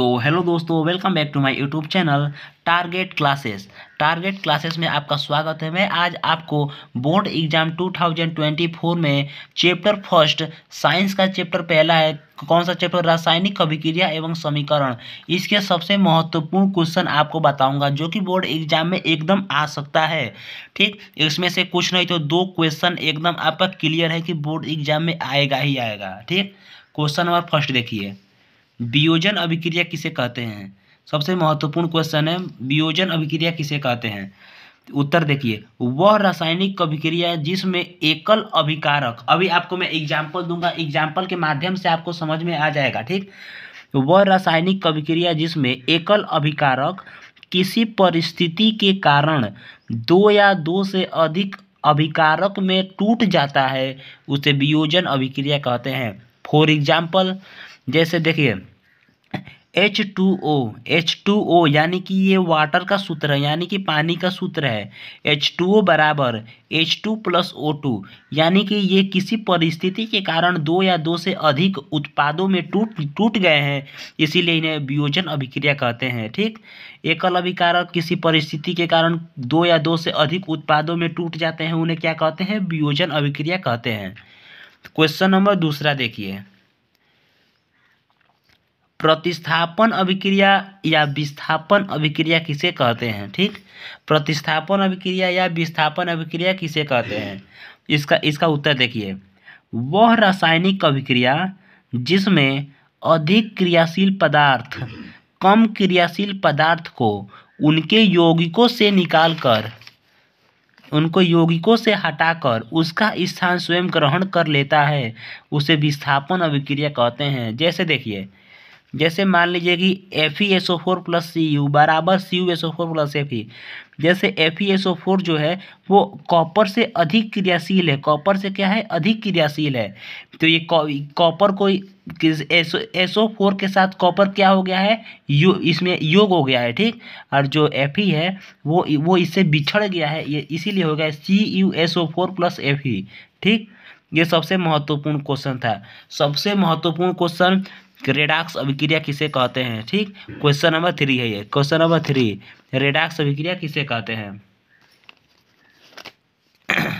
तो हेलो दोस्तों welcome back to my YouTube channel Target Classes Target Classes में आपका स्वागत है मैं आज आपको बोर्ड एग्जाम 2024 में चैप्टर फर्स्ट साइंस का चैप्टर पहला है कौन सा चैप्टर रासायनिक अभिक्रिया एवं समीकरण इसके सबसे महत्वपूर्ण क्वेश्चन आपको बताऊंगा जो कि बोर्ड एग्जाम में एकदम आ सकता है ठीक इसमें से कुछ नहीं तो दो क्वेश्चन एकदम आपका क्लियर है कि बोर्ड एग्जाम में आएगा ही आएगा ठीक क्वेश्चन नंबर फर्स्ट देखिए वियोजन अभिक्रिया किसे कहते हैं सबसे महत्वपूर्ण क्वेश्चन है वियोजन अभिक्रिया किसे कहते हैं उत्तर देखिए वह रासायनिक अभिक्रिया जिसमें एकल अभिकारक अभी आपको मैं एग्जाम्पल दूंगा एग्जाम्पल के माध्यम से आपको समझ में आ जाएगा ठीक वह रासायनिक अभिक्रिया जिसमें एकल अभिकारक किसी परिस्थिति के कारण दो या दो से अधिक अभिकारक में टूट जाता है उसे वियोजन अभिक्रिया कहते हैं फॉर एग्जाम्पल जैसे देखिए H two O H two O यानी कि ये वाटर का सूत्र है यानी कि पानी का सूत्र है एच टू ओ बराबर H two plus O two यानी कि ये किसी परिस्थिति के कारण दो या दो से अधिक उत्पादों में टूट टूट गए हैं इसीलिए इन्हें वियोजन अभिक्रिया कहते हैं ठीक एकल अभिकारक किसी परिस्थिति के कारण दो या दो से अधिक उत्पादों में टूट जाते हैं उन्हें क्या कहते हैं वियोजन अभिक्रिया कहते हैं क्वेश्चन नंबर दूसरा देखिए प्रतिस्थापन अभिक्रिया या विस्थापन अभिक्रिया किसे कहते हैं ठीक प्रतिस्थापन अभिक्रिया या विस्थापन अभिक्रिया किसे कहते हैं इसका इसका उत्तर देखिए वह रासायनिक अभिक्रिया जिसमें अधिक क्रियाशील पदार्थ कम क्रियाशील पदार्थ को उनके यौगिकों से निकालकर उनको यौगिकों से हटाकर उसका स्थान स्वयं ग्रहण कर लेता है उसे विस्थापन अभिक्रिया कहते हैं जैसे देखिए जैसे मान लीजिए कि F E S O four plus C U बराबर C U S O four plus F E जैसे F E S O four जो है वो कॉपर से अधिक क्रियाशील है कॉपर से क्या है अधिक क्रियाशील है तो ये कॉपर को एस ओ फोर के साथ कॉपर क्या हो गया है यो इसमें योग हो गया है ठीक और जो एफ ई है वो वो इससे बिछड़ गया है ये इसीलिए हो गया C U S O four plus F E ठीक ये सबसे महत्वपूर्ण क्वेश्चन था सबसे महत्वपूर्ण क्वेश्चन रेडाक्स अभिक्रिया किसे कहते हैं ठीक क्वेश्चन नंबर थ्री है ये क्वेश्चन नंबर थ्री रेडाक्स अभिक्रिया किसे कहते हैं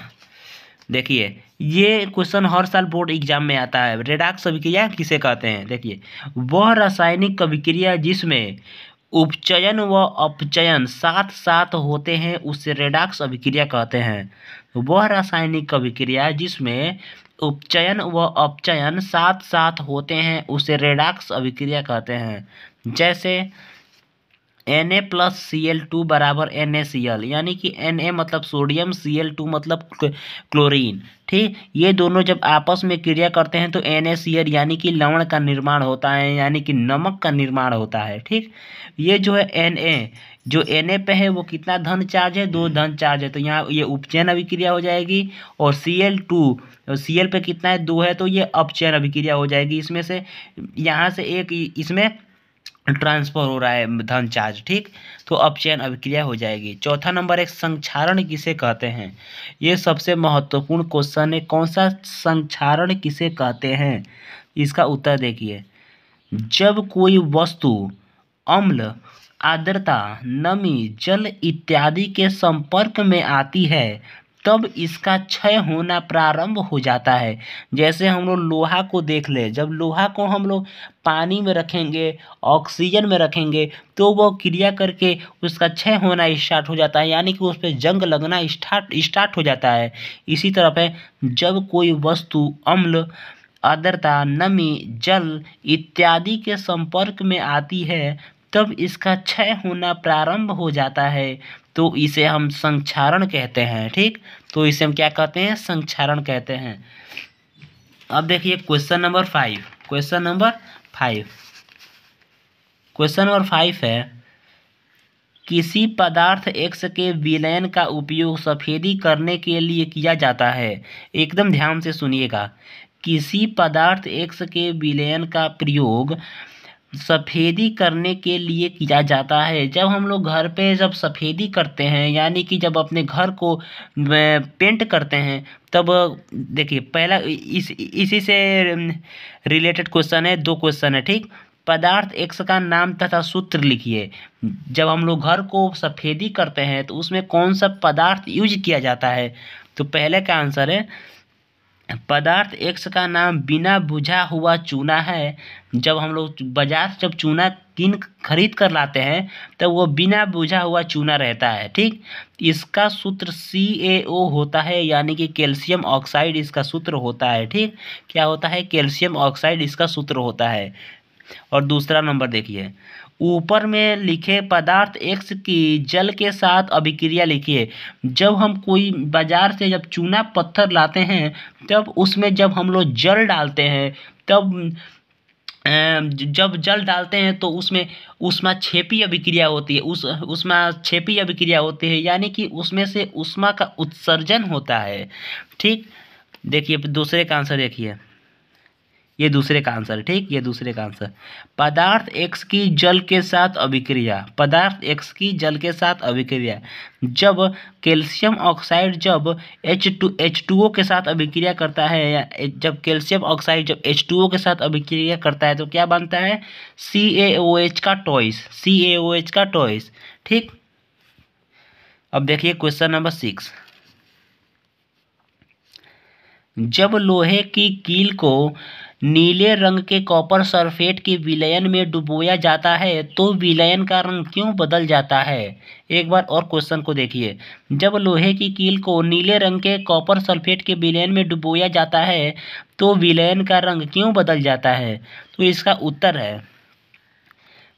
देखिए ये क्वेश्चन हर साल बोर्ड एग्जाम में आता है रेडाक्स अभिक्रिया किसे कहते हैं देखिए वह रासायनिक अभिक्रिया जिसमें उपचयन व अपचयन साथ साथ होते हैं उसे रेडाक्स अभिक्रिया कहते हैं वह रासायनिक अभिक्रिया जिसमें उपचयन व अपचयन साथ साथ होते हैं उसे रेडाक्स अभिक्रिया कहते हैं जैसे N A plus C L two बराबर एन ए सी एल यानी कि एन ए मतलब सोडियम सी एल टू मतलब क्लोरीन ठीक ये दोनों जब आपस में क्रिया करते हैं तो एन ए सी एल यानी कि लवण का निर्माण होता है यानी कि नमक का निर्माण होता है ठीक ये जो है एन ए जो एन ए पे है वो कितना धन चार्ज है दो धन चार्ज है तो यहाँ ये उपचयन अभिक्रिया हो जाएगी और C L two C L पे कितना है दो है तो ये अपचयन अभिक्रिया हो जाएगी इसमें से यहाँ से एक इसमें ट्रांसफर हो रहा है धन चार्ज ठीक तो अब चयन अभिक्रिया हो जाएगी चौथा नंबर एक संक्षारण किसे कहते हैं ये सबसे महत्वपूर्ण क्वेश्चन है कौन सा संक्षारण किसे कहते हैं इसका उत्तर देखिए जब कोई वस्तु अम्ल आर्द्रता नमी जल इत्यादि के संपर्क में आती है तब इसका क्षय होना प्रारंभ हो जाता है जैसे हम लोग लोहा को देख ले जब लोहा को हम लोग पानी में रखेंगे ऑक्सीजन में रखेंगे तो वो क्रिया करके उसका क्षय होना स्टार्ट हो जाता है यानी कि उस पर जंग लगना स्टार्ट स्टार्ट हो जाता है इसी तरह है जब कोई वस्तु अम्ल आर्द्रता नमी जल इत्यादि के संपर्क में आती है तब इसका क्षय होना प्रारंभ हो जाता है तो इसे हम संक्षारण कहते हैं ठीक तो इसे हम क्या कहते हैं संक्षारण कहते हैं अब देखिए question number five question number five question number five है किसी पदार्थ एक्स के विलयन का उपयोग सफ़ेदी करने के लिए किया जाता है एकदम ध्यान से सुनिएगा किसी पदार्थ एक्स के विलयन का प्रयोग सफ़ेदी करने के लिए किया जाता है जब हम लोग घर पे जब सफ़ेदी करते हैं यानी कि जब अपने घर को पेंट करते हैं तब देखिए पहला इस इसी से रिलेटेड क्वेश्चन है दो क्वेश्चन है ठीक पदार्थ एक्स का नाम तथा सूत्र लिखिए जब हम लोग घर को सफ़ेदी करते हैं तो उसमें कौन सा पदार्थ यूज किया जाता है तो पहले का आंसर है पदार्थ एक्स का नाम बिना बुझा हुआ चूना है जब हम लोग बाजार से जब चूना किन खरीद कर लाते हैं तो वो बिना बुझा हुआ चूना रहता है ठीक इसका सूत्र सी ए ओ होता है यानी कि कैल्शियम ऑक्साइड इसका सूत्र होता है ठीक क्या होता है कैल्शियम ऑक्साइड इसका सूत्र होता है और दूसरा नंबर देखिए ऊपर में लिखे पदार्थ एक्स की जल के साथ अभिक्रिया लिखिए जब हम कोई बाजार से जब चूना पत्थर लाते हैं तब उसमें जब हम लोग जल डालते हैं तब जब जल डालते हैं तो उसमें उष्मा छेपी अभिक्रिया होती है उस उष्मा छेपी अभिक्रिया होती है यानी कि उसमें से उष्मा का उत्सर्जन होता है ठीक देखिए दूसरे का आंसर देखिए ये दूसरे का आंसर ठीक ये दूसरे का आंसर पदार्थ एक्स की जल के साथ अभिक्रिया पदार्थ एक्स की जल के साथ अभिक्रिया जब कैल्शियम ऑक्साइड जब H two H two O के साथ अभिक्रिया करता है या जब कैल्शियम ऑक्साइड जब एच टू ओ के साथ अभिक्रिया करता है तो क्या बनता है सी ए ओ एच का twice C A O H का टॉइस ठीक अब देखिए क्वेश्चन नंबर सिक्स जब लोहे की कील को नीले रंग के कॉपर सल्फेट के विलयन में डुबोया जाता है तो विलयन का रंग क्यों बदल जाता है एक बार और क्वेश्चन को देखिए जब लोहे की कील को नीले रंग के कॉपर सल्फेट के विलयन में डुबोया जाता है तो विलयन का रंग क्यों बदल जाता है तो इसका उत्तर है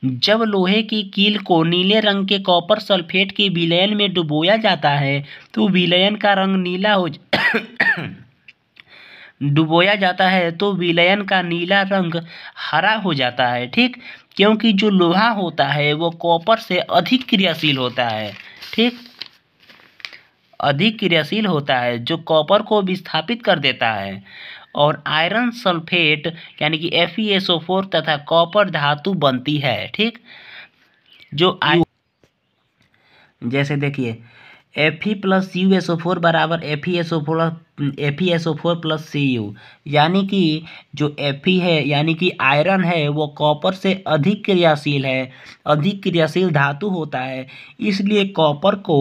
जब लोहे की कील को नीले रंग के कॉपर सल्फेट के विलयन में डुबोया जाता है तो विलयन का रंग नीला हो डुबोया जाता है तो विलयन का नीला रंग हरा हो जाता है ठीक क्योंकि जो लोहा होता है वो कॉपर से अधिक क्रियाशील होता है ठीक अधिक क्रियाशील होता है जो कॉपर को विस्थापित कर देता है और आयरन सल्फेट यानी कि एफ तथा कॉपर धातु बनती है ठीक जो जैसे देखिए F E plus U S O four बराबर F E S O four F E S O four plus C U यानी कि जो एफ ई है यानी कि आयरन है वो कॉपर से अधिक क्रियाशील है अधिक क्रियाशील धातु होता है इसलिए कॉपर को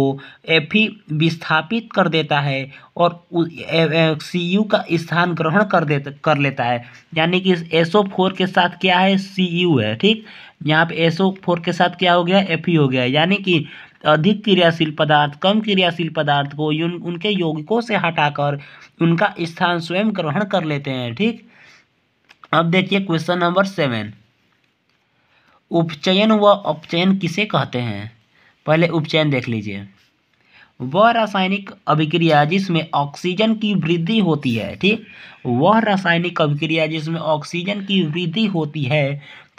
एफ ई विस्थापित कर देता है और सी यू का स्थान ग्रहण कर दे कर लेता है यानी कि एस ओ फोर के साथ क्या है सी यू है ठीक यहाँ पे एस ओ फोर के साथ क्या हो गया एफ ई हो गया यानी कि अधिक क्रियाशील पदार्थ कम क्रियाशील पदार्थ को उन, उनके यौगिकों से हटाकर उनका स्थान स्वयं ग्रहण कर लेते हैं ठीक अब देखिए क्वेश्चन नंबर सेवन उपचयन व अपचयन किसे कहते हैं पहले उपचयन देख लीजिए वह रासायनिक अभिक्रिया जिसमें ऑक्सीजन की वृद्धि होती है ठीक वह रासायनिक अभिक्रिया जिसमें ऑक्सीजन की वृद्धि होती है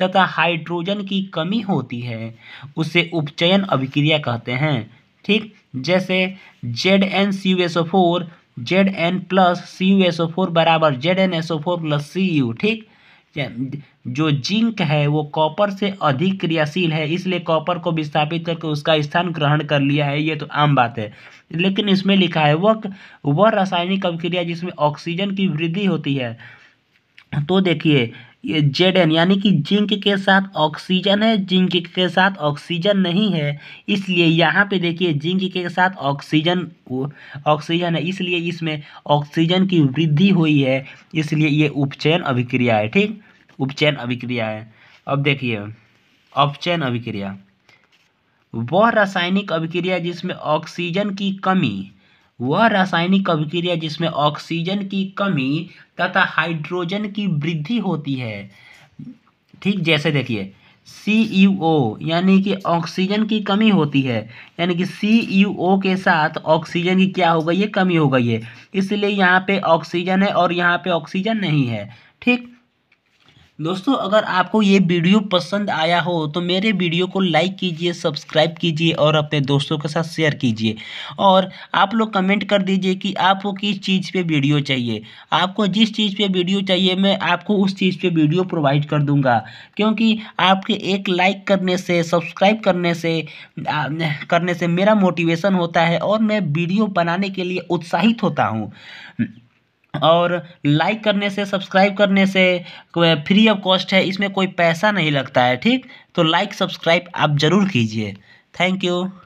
तथा हाइड्रोजन की कमी होती है उसे उपचयन अभिक्रिया कहते हैं ठीक जैसे Z N C U S O four Z N plus C U S O four बराबर Z N S O four plus C U ठीक जो जिंक है वो कॉपर से अधिक क्रियाशील है इसलिए कॉपर को विस्थापित करके उसका स्थान ग्रहण कर लिया है ये तो आम बात है लेकिन इसमें लिखा है वह वह रासायनिक अभिक्रिया जिसमें ऑक्सीजन की वृद्धि होती है तो देखिए ये जेड एन यानी कि जिंक के साथ ऑक्सीजन है जिंक के साथ ऑक्सीजन नहीं है इसलिए यहाँ पे देखिए जिंक के साथ ऑक्सीजन ऑक्सीजन है इसलिए इसमें ऑक्सीजन की वृद्धि हुई है इसलिए ये उपचयन अभिक्रिया है ठीक उपचयन अभिक्रिया है अब देखिए अपचयन अभिक्रिया वह रासायनिक अभिक्रिया जिसमें ऑक्सीजन की कमी वह रासायनिक अभिक्रिया जिसमें ऑक्सीजन की कमी तथा हाइड्रोजन की वृद्धि होती है ठीक जैसे देखिए सी ओ e यानी कि ऑक्सीजन की कमी होती है यानी कि सी ओ e के साथ ऑक्सीजन की क्या हो गई है कमी हो गई है इसलिए यहाँ पे ऑक्सीजन है और यहाँ पे ऑक्सीजन नहीं है ठीक दोस्तों अगर आपको ये वीडियो पसंद आया हो तो मेरे वीडियो को लाइक कीजिए सब्सक्राइब कीजिए और अपने दोस्तों के साथ शेयर कीजिए और आप लोग कमेंट कर दीजिए कि आपको किस चीज़ पे वीडियो चाहिए आपको जिस चीज़ पे वीडियो चाहिए मैं आपको उस चीज़ पे वीडियो प्रोवाइड कर दूंगा क्योंकि आपके एक लाइक करने से सब्सक्राइब करने से आ, करने से मेरा मोटिवेशन होता है और मैं वीडियो बनाने के लिए उत्साहित होता हूँ और लाइक करने से सब्सक्राइब करने से फ्री ऑफ कॉस्ट है इसमें कोई पैसा नहीं लगता है ठीक तो लाइक सब्सक्राइब आप ज़रूर कीजिए थैंक यू